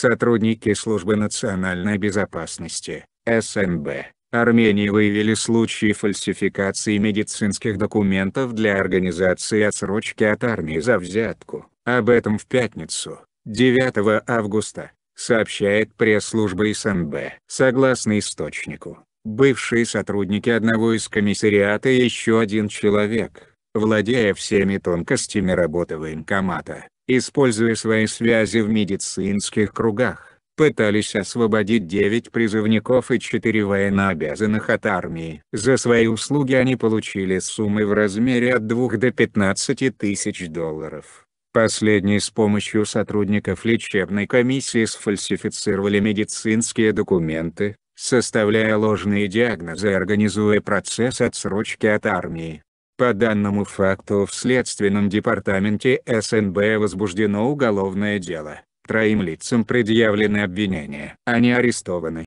Сотрудники Службы национальной безопасности, СНБ, Армении выявили случаи фальсификации медицинских документов для организации отсрочки от армии за взятку. Об этом в пятницу, 9 августа, сообщает пресс-служба СНБ. Согласно источнику, бывшие сотрудники одного из комиссариата и еще один человек, владея всеми тонкостями работы военкомата, используя свои связи в медицинских кругах, пытались освободить 9 призывников и 4 военнообязанных от армии. За свои услуги они получили суммы в размере от 2 до 15 тысяч долларов. Последние с помощью сотрудников лечебной комиссии сфальсифицировали медицинские документы, составляя ложные диагнозы и организуя процесс отсрочки от армии. По данному факту в Следственном департаменте СНБ возбуждено уголовное дело, троим лицам предъявлены обвинения. Они арестованы.